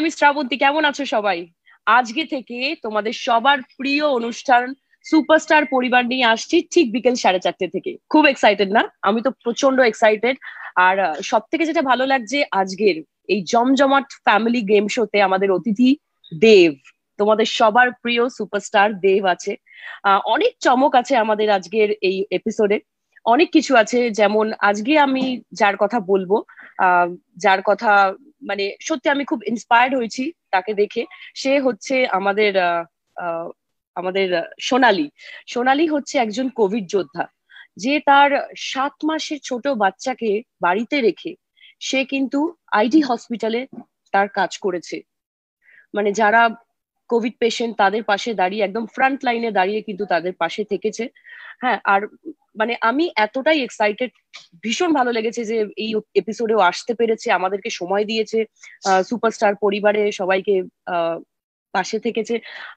আমি শ্রাবন্তী কেমন আছো সবাই আজকে থেকে তোমাদের সবার প্রিয় অনুষ্ঠান সুপারস্টার পরিবার নিয়ে আসছি ঠিক বিকেল সাড়ে চারটে থেকে খুব এক্সাইটেড না আমি তো প্রচন্ড এক্সাইটেড আর সব থেকে যেটা ভালো লাগছে আজকের এই জমজমাট ফ্যামিলি গেম শোতে আমাদের অতিথি দেব তোমাদের সবার প্রিয় সুপারস্টার দেব আছে অনেক চমক আছে আমাদের আজকের এই এপিসোডে অনেক কিছু আছে যেমন আজকে আমি যার কথা বলবো যার কথা মানে সত্যি আমি খুব ইন্সপায়ার্ড হয়েছি তাকে দেখে সে হচ্ছে আমাদের আমাদের সোনালি সোনালি হচ্ছে একজন কোভিড যোদ্ধা যে তার সাত মাসের ছোট বাচ্চাকে বাড়িতে রেখে সে কিন্তু আইডি হসপিটালে তার কাজ করেছে মানে যারা কোভিড পেশেন্ট তাদের পাশে দাঁড়িয়ে একদম ফ্রন্ট লাইনে দাঁড়িয়ে কিন্তু তাদের পাশে থেকেছে হ্যাঁ আর মানে আমি এতটাই এক্সাইটেড ভীষণ ভালো লেগেছে যে এই এপিসোডেও আসতে পেরেছে আমাদেরকে সময় দিয়েছে সুপারস্টার পরিবারে সবাইকে পাশে থেকেছে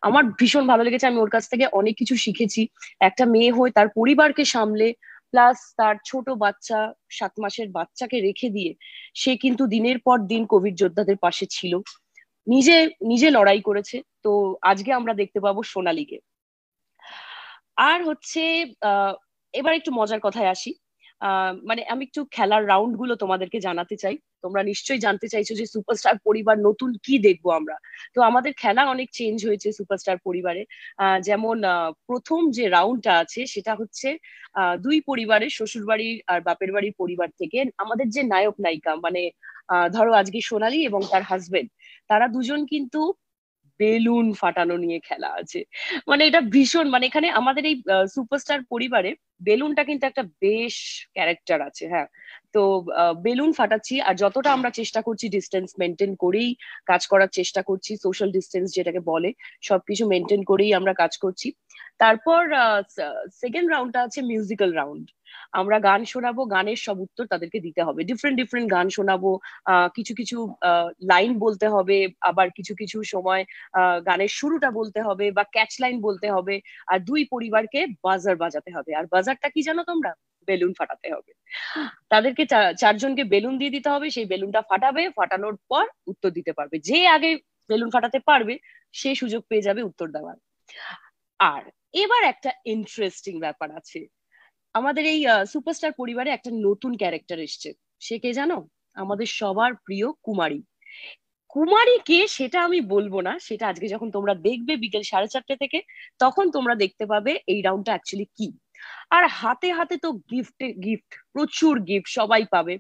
আমার ভীষণ ভালো লেগেছে আমি ওর কাছ থেকে অনেক কিছু শিখেছি একটা মেয়ে হয়ে তার পরিবারকে সামলে প্লাস তার ছোট বাচ্চা সাত মাসের বাচ্চাকে রেখে দিয়ে সে কিন্তু দিনের পর দিন কোভিড যোদ্ধাদের পাশে ছিল নিজে নিজে লড়াই করেছে তো আজকে আমরা দেখতে পাবো সোনালিকে আর হচ্ছে এবার একটু মজার কথায় আসি মানে আমি একটু খেলার রাউন্ড গুলো তোমাদেরকে জানাতে চাই তোমরা নিশ্চয়ই জানতে চাইছো যে সুপারস্টার পরিবার নতুন কি দেখবো আমরা তো আমাদের খেলা অনেক চেঞ্জ হয়েছে সুপারস্টার পরিবারে যেমন প্রথম যে রাউন্ডটা আছে সেটা হচ্ছে দুই পরিবারের শ্বশুর বাড়ির আর বাপের বাড়ির পরিবার থেকে আমাদের যে নায়ক নায়িকা মানে ধরো আজকে সোনালি এবং তার হাজবেন্ড তারা দুজন কিন্তু বেলুন ফাটানো নিয়ে খেলা আছে মানে এটা ভীষণ মানে এখানে আমাদের এই সুপারস্টার পরিবারে বেলুনটা কিন্তু একটা বেশ ক্যারেক্টার আছে হ্যাঁ তো বেলুন ফাটাচ্ছি আর যতটা আমরা চেষ্টা করছি ডিস্টেন্স মেনটেন করেই কাজ করার চেষ্টা করছি সোশ্যাল ডিস্টেন্স যেটাকে বলে সবকিছু মেনটেন করেই আমরা কাজ করছি তারপর সেকেন্ড রাউন্ডটা আছে মিউজিক্যাল রাউন্ড আমরা গান শোনাবো গানের সব উত্তর তাদেরকে দিতে হবে ডিফারেন্ট ডিফারেন্ট গান শোনাবো কিছু কিছু লাইন বলতে হবে আবার কিছু কিছু সময় গানের শুরুটা বলতে হবে বা ক্যাচ লাইন বলতে হবে আর দুই পরিবারকে বাজার বাজাতে হবে আর বাজারটা কি জানো তোমরা বেলুন ফাটাতে হবে তাদেরকে চারজনকে বেলুন দিয়ে দিতে হবে সেই বেলুনটা ফাটাবে ফাটানোর পর উত্তর দিতে পারবে যে আগে বেলুন ফাটাতে পারবে সে সুযোগ পেয়ে যাবে উত্তর দেওয়ার আর এবার একটা ইন্টারেস্টিং ব্যাপার আছে আমাদের এই সুপারস্টার পরিবারে একটা নতুন ক্যারেক্টার এসছে সে কে জানো আমাদের সবার প্রিয় কুমারী কুমারী কে সেটা আমি বলবো না সেটা আজকে যখন তোমরা দেখবে বিকেল সাড়ে চারটে থেকে তখন তোমরা দেখতে পাবে এই রাউন্ডটা অ্যাকচুয়ালি কি আর হাতে হাতে তো গিফট গিফট প্রচুর গিফট সবাই পাবে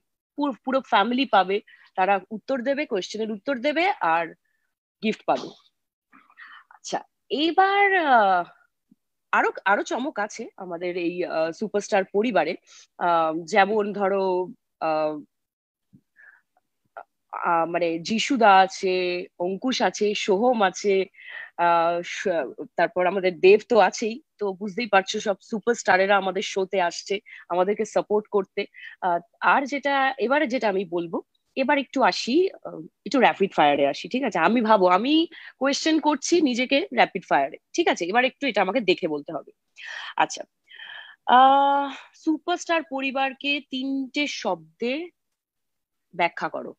পুরো ফ্যামিলি পাবে তারা উত্তর দেবে কোয়েশ্চেনের উত্তর দেবে আর গিফট পাবে আচ্ছা এইবার আরো আরো চমক আছে আমাদের এই সুপারস্টার পরিবারে যেমন ধরো মানে যিশুদা আছে অঙ্কুশ আছে সোহম আছে তারপর আমাদের দেব তো আছেই তো বুঝতেই পারছো সব সুপারস্টারেরা আমাদের শোতে আসছে আমাদেরকে সাপোর্ট করতে আর যেটা এবারে যেটা আমি বলবো এবার একটু আসি একটু র্যাপিড ফায়ারে আসি ঠিক আছে আমি ভাবো আমি কোয়েশ্চেন করছি নিজেকে র্যাপিড ফায়ারে ঠিক আছে এবার একটু এটা আমাকে দেখে বলতে হবে আচ্ছা সুপারস্টার পরিবারকে তিনটে শব্দে ব্যাখ্যা করো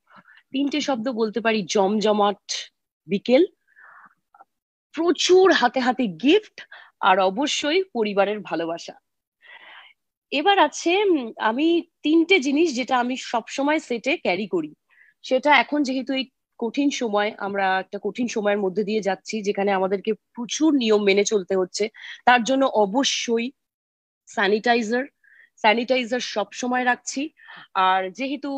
তিনটে শব্দ বলতে পারি জমজমাট বিকেল প্রচুর হাতে হাতে গিফট আর অবশ্যই পরিবারের ভালোবাসা এবার আছে আমি তিনটে জিনিস যেটা আমি সবসময় সেটে ক্যারি করি সেটা এখন যেহেতু এই কঠিন সময় আমরা একটা কঠিন সময়ের মধ্যে দিয়ে যাচ্ছি যেখানে আমাদেরকে প্রচুর নিয়ম মেনে চলতে হচ্ছে তার জন্য অবশ্যই স্যানিটাইজার স্যানিটাইজার সবসময় রাখছি আর যেহেতু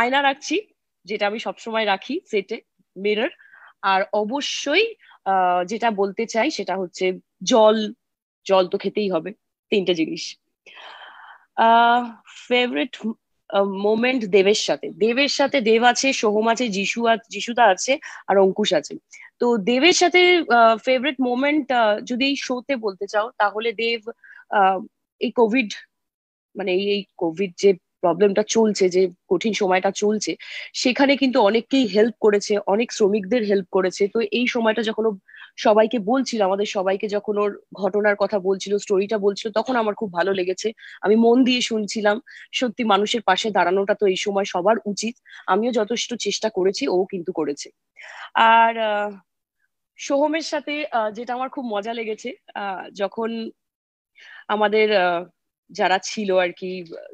আয়না রাখছি যেটা আমি সবসময় রাখি সেটে মিরর আর অবশ্যই যেটা বলতে চাই সেটা হচ্ছে জল জল তো খেতেই হবে তিনটা জিনিস ফেভারিট মোমেন্ট দেবের সাথে দেবের সাথে দেব আছে সোহম আছে যিশু যিশুদা আছে আর অঙ্কুশ আছে তো দেবের সাথে ফেভারিট মোমেন্ট যদি এই শোতে বলতে চাও তাহলে দেব এই কোভিড মানে এই কোভিড যে প্রবলেমটা চলছে যে কঠিন সময়টা চলছে সেখানে কিন্তু অনেককেই হেল্প করেছে অনেক শ্রমিকদের হেল্প করেছে তো এই সময়টা যখন সবাইকে বলছিল আমাদের সবাইকে যখন ওর ঘটনার কথা বলছিল স্টোরিটা বলছিল তখন আমার খুব ভালো লেগেছে আমি মন দিয়ে শুনছিলাম সত্যি মানুষের পাশে দাঁড়ানোটা তো এই সময় সবার উচিত আমিও যথেষ্ট চেষ্টা করেছি ও কিন্তু করেছে আর সোহমের সাথে যেটা আমার খুব মজা লেগেছে যখন আমাদের যারা ছিল আর কি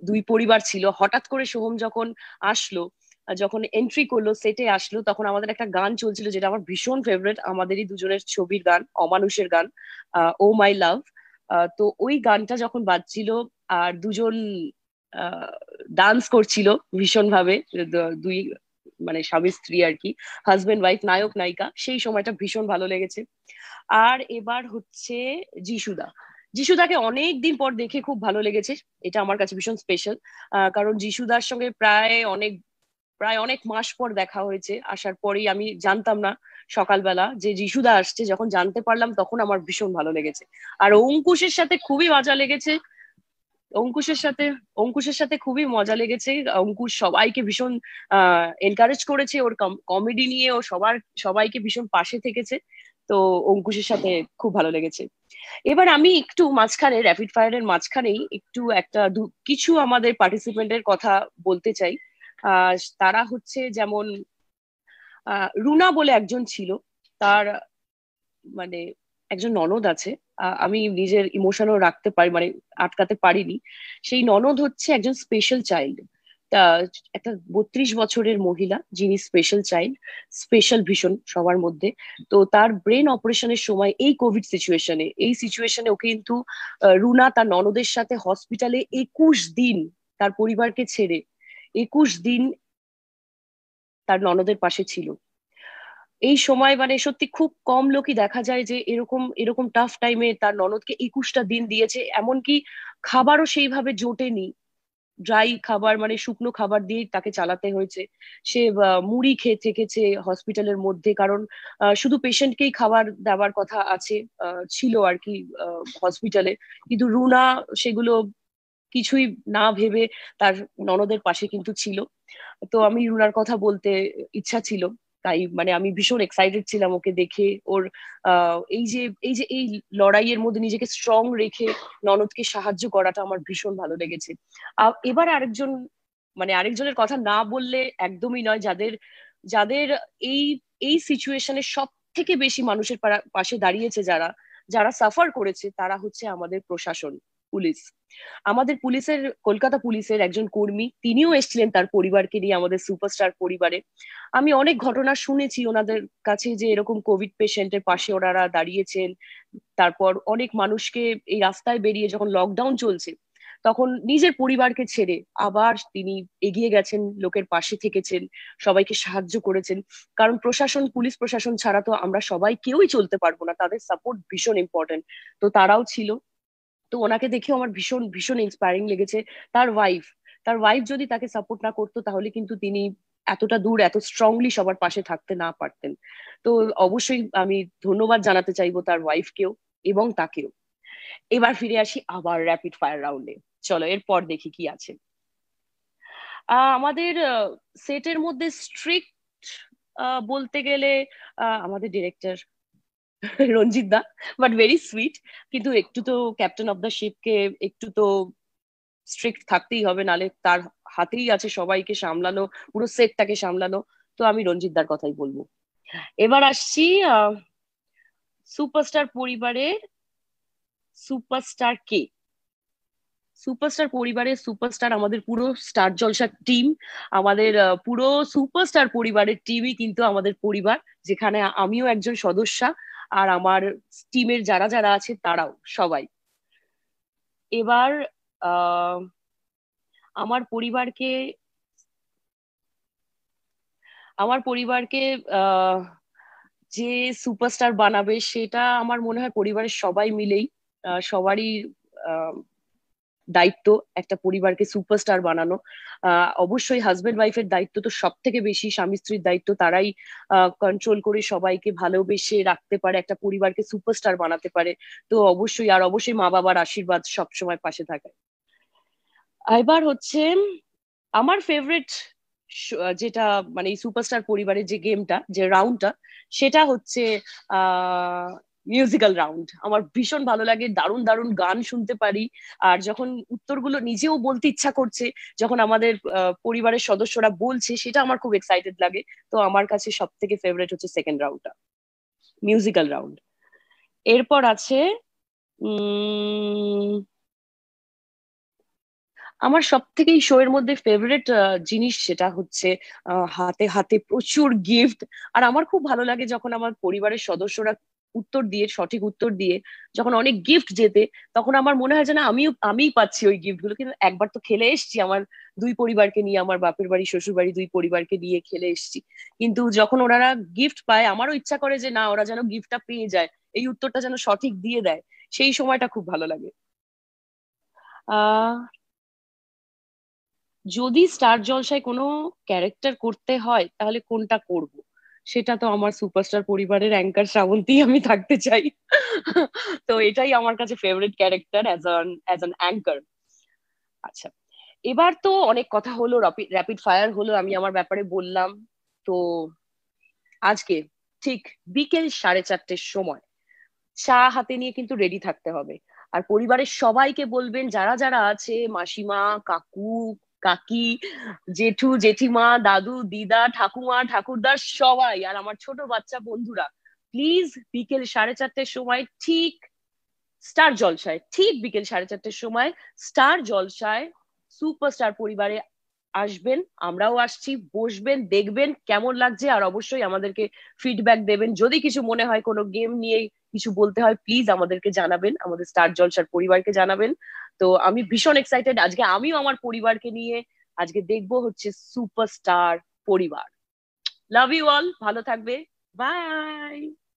দুই পরিবার ছিল হঠাৎ করে সোহম যখন আসলো যখন এন্ট্রি করলো সেটে আসলো তখন আমাদের একটা গান চলছিল যেটা আমার ভীষণ ফেভারিট আমাদেরই দুজনের ছবির গান অমানুষের গান ও মাই লাভ তো ওই গানটা যখন বাজছিল আর দুজন ডান্স করছিল ভীষণ ভাবে দুই মানে স্বামী স্ত্রী আর কি হাজবেন্ড ওয়াইফ নায়ক নায়িকা সেই সময়টা ভীষণ ভালো লেগেছে আর এবার হচ্ছে যিশুদা যিশুদাকে অনেক দিন পর দেখে খুব ভালো লেগেছে এটা আমার কাছে ভীষণ স্পেশাল কারণ যিশুদার সঙ্গে প্রায় অনেক প্রায় অনেক মাস পর দেখা হয়েছে আসার পরেই আমি জানতাম না সকালবেলা যে যিশুদা আসছে যখন জানতে পারলাম তখন আমার ভীষণ ভালো লেগেছে আর অঙ্কুশের সাথে খুবই মজা লেগেছে অঙ্কুশের সাথে অঙ্কুশের সাথে খুবই মজা লেগেছে অঙ্কুশ সবাইকে ভীষণ এনকারেজ করেছে ওর কমেডি নিয়ে ও সবার সবাইকে ভীষণ পাশে থেকেছে তো অঙ্কুশের সাথে খুব ভালো লেগেছে এবার আমি একটু মাঝখানে র্যাপিড ফায়ারের মাঝখানেই একটু একটা কিছু আমাদের পার্টিসিপেন্টের কথা বলতে চাই তারা হচ্ছে যেমন রুনা বলে একজন ছিল তার মানে একজন ননদ আছে আমি নিজের ইমোশনও রাখতে পারি মানে আটকাতে পারিনি সেই ননদ হচ্ছে একজন স্পেশাল চাইল্ড একটা বত্রিশ বছরের মহিলা যিনি স্পেশাল চাইল্ড স্পেশাল ভীষণ সবার মধ্যে তো তার ব্রেন অপারেশনের সময় এই কোভিড সিচুয়েশনে এই সিচুয়েশনে ওকে কিন্তু রুনা তার ননদের সাথে হসপিটালে একুশ দিন তার পরিবারকে ছেড়ে একুশ দিন তার ননদের পাশে ছিল এই সময় মানে সত্যি খুব কম লোকই দেখা যায় যে এরকম এরকম টাফ টাইমে তার ননদকে একুশটা দিন দিয়েছে এমনকি খাবারও সেইভাবে জোটেনি ড্রাই খাবার মানে শুকনো খাবার দিয়ে তাকে চালাতে হয়েছে সে মুড়ি খেয়ে থেকেছে হসপিটালের মধ্যে কারণ শুধু পেশেন্টকেই খাবার দেওয়ার কথা আছে ছিল আর কি হসপিটালে কিন্তু রুনা সেগুলো কিছুই না ভেবে তার ননদের পাশে কিন্তু ছিল তো আমি রুনার কথা বলতে ইচ্ছা ছিল তাই মানে আমি ভীষণ এক্সাইটেড ছিলাম ওকে দেখে ওর এই যে এই যে এই লড়াইয়ের মধ্যে নিজেকে স্ট্রং রেখে ননদকে সাহায্য করাটা আমার ভীষণ ভালো লেগেছে এবার আরেকজন মানে আরেকজনের কথা না বললে একদমই নয় যাদের যাদের এই এই সিচুয়েশনে সব থেকে বেশি মানুষের পাশে দাঁড়িয়েছে যারা যারা সাফার করেছে তারা হচ্ছে আমাদের প্রশাসন পুলিশ আমাদের পুলিশের কলকাতা পুলিশের একজন কর্মী তিনিও এসেছিলেন তার পরিবারকে নিয়ে আমাদের সুপারস্টার পরিবারে আমি অনেক ঘটনা শুনেছি ওনাদের কাছে যে এরকম কোভিড পেশেন্টের পাশে ওনারা দাঁড়িয়েছেন তারপর অনেক মানুষকে এই রাস্তায় বেরিয়ে যখন লকডাউন চলছে তখন নিজের পরিবারকে ছেড়ে আবার তিনি এগিয়ে গেছেন লোকের পাশে থেকেছেন সবাইকে সাহায্য করেছেন কারণ প্রশাসন পুলিশ প্রশাসন ছাড়া তো আমরা সবাই কেউই চলতে পারবো না তাদের সাপোর্ট ভীষণ ইম্পর্টেন্ট তো তারাও ছিল তো ওনাকে দেখেও আমার ভীষণ ভীষণ ইন্সপায়ারিং লেগেছে তার ওয়াইফ তার ওয়াইফ যদি তাকে সাপোর্ট না করতো তাহলে কিন্তু তিনি এতটা দূর এত স্ট্রংলি সবার পাশে থাকতে না পারতেন তো অবশ্যই আমি ধন্যবাদ জানাতে চাইবো তার ওয়াইফকেও এবং তাকেও এবার ফিরে আসি আবার র্যাপিড ফায়ার রাউন্ডে চলো এরপর দেখি কি আছে আমাদের সেটের মধ্যে স্ট্রিক্ট বলতে গেলে আমাদের director Ranjit da but very sweet কিন্তু একটু তো ক্যাপ্টেন অফ দ্য শিপকে একটু তো স্ট্রিক্ট থাকতেই হবে নালে তার হাতেই আছে সবাইকে সামলানো পুরো সেটটাকে সামলানো তো আমি রঞ্জিত দার কথাই বলবো এবার আসছি সুপারস্টার পরিবারের সুপারস্টার কে সুপারস্টার পরিবারের সুপারস্টার আমাদের পুরো স্টার জলসার টিম আমাদের পুরো সুপারস্টার পরিবারের টিমই কিন্তু আমাদের পরিবার যেখানে আমিও একজন সদস্যা আর আমার টিমের যারা যারা আছে তারাও সবাই এবার আমার পরিবারকে আমার পরিবারকে যে সুপারস্টার বানাবে সেটা আমার মনে হয় পরিবারের সবাই মিলেই সবারই দায়িত্ব একটা পরিবারকে সুপারস্টার বানানো অবশ্যই হাজব্যান্ড ওয়াইফের দায়িত্ব তো সব থেকে বেশি স্বামী স্ত্রীর দায়িত্ব তারাই কন্ট্রোল করে সবাইকে ভালোবেসে রাখতে পারে একটা পরিবারকে সুপারস্টার বানাতে পারে তো অবশ্যই আর অবশ্যই মা বাবার আশীর্বাদ সবসময় পাশে থাকে এবার হচ্ছে আমার ফেভারিট যেটা মানে সুপারস্টার পরিবারের যে গেমটা যে রাউন্ডটা সেটা হচ্ছে মিউজিক্যাল রাউন্ড আমার ভীষণ ভালো লাগে দারুণ দারুণ গান শুনতে পারি আর যখন উত্তরগুলো নিজেও বলতে ইচ্ছা করছে যখন আমাদের পরিবারের সদস্যরা বলছে সেটা আমার খুব এক্সাইটেড লাগে তো আমার কাছে সব থেকে ফেভারিট হচ্ছে সেকেন্ড রাউন্ডটা মিউজিক্যাল রাউন্ড এরপর আছে আমার সব থেকে এই শো এর মধ্যে ফেভারিট জিনিস সেটা হচ্ছে হাতে হাতে প্রচুর গিফট আর আমার খুব ভালো লাগে যখন আমার পরিবারের সদস্যরা উত্তর দিয়ে সঠিক উত্তর দিয়ে যখন অনেক গিফট জেতে তখন আমার মনে হয় যে না আমিও আমিই পাচ্ছি ওই গিফট গুলো কিন্তু একবার তো খেলে এসছি আমার দুই পরিবারকে নিয়ে আমার বাপের বাড়ি শ্বশুর বাড়ি দুই পরিবারকে নিয়ে খেলে এসছি কিন্তু যখন ওনারা গিফট পায় আমারও ইচ্ছা করে যে না ওরা যেন গিফটটা পেয়ে যায় এই উত্তরটা যেন সঠিক দিয়ে দেয় সেই সময়টা খুব ভালো লাগে আহ যদি স্টার জলসায় কোনো ক্যারেক্টার করতে হয় তাহলে কোনটা করবো সেটা তো আমার সুপারস্টার পরিবারের অ্যাঙ্কার শ্রাবন্তী আমি থাকতে চাই তো এটাই আমার কাছে favourite character as an as an anchor আচ্ছা এবার তো অনেক কথা হলো র্যাপিড ফায়ার হলো আমি আমার ব্যাপারে বললাম তো আজকে ঠিক বিকেল সাড়ে চারটের সময় চা হাতে নিয়ে কিন্তু রেডি থাকতে হবে আর পরিবারের সবাইকে বলবেন যারা যারা আছে মাসিমা কাকু কাকি জেঠু জেঠিমা দাদু দিদা ঠাকুমা ঠাকুরদার সবাই আর আমার ছোট বাচ্চা বন্ধুরা প্লিজ বিকেল সাড়ে চারটের সময় ঠিক স্টার জলসায় ঠিক বিকেল সাড়ে চারটের সময় স্টার জলসায় সুপারস্টার পরিবারে আসবেন আমরাও আসছি বসবেন দেখবেন কেমন লাগছে আর অবশ্যই আমাদেরকে ফিডব্যাক দেবেন যদি কিছু মনে হয় কোনো গেম নিয়ে কিছু বলতে হয় প্লিজ আমাদেরকে জানাবেন আমাদের স্টার জলসার পরিবারকে জানাবেন তো আমি ভীষণ এক্সাইটেড আজকে আমিও আমার পরিবারকে নিয়ে আজকে দেখব হচ্ছে সুপারস্টার পরিবার লাভ ইউ অল ভালো থাকবে বাই